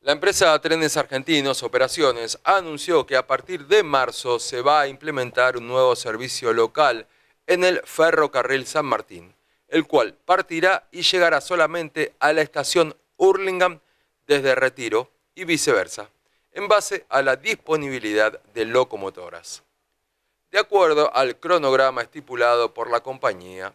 La empresa Trenes Argentinos Operaciones anunció que a partir de marzo se va a implementar un nuevo servicio local en el ferrocarril San Martín, el cual partirá y llegará solamente a la estación Hurlingham desde Retiro y viceversa, en base a la disponibilidad de locomotoras. De acuerdo al cronograma estipulado por la compañía,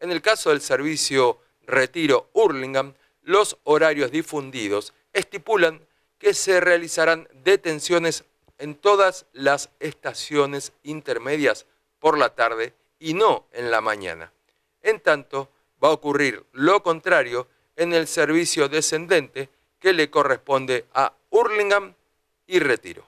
En el caso del servicio Retiro Hurlingham, los horarios difundidos estipulan que se realizarán detenciones en todas las estaciones intermedias por la tarde y no en la mañana. En tanto, va a ocurrir lo contrario en el servicio descendente que le corresponde a Hurlingham y Retiro.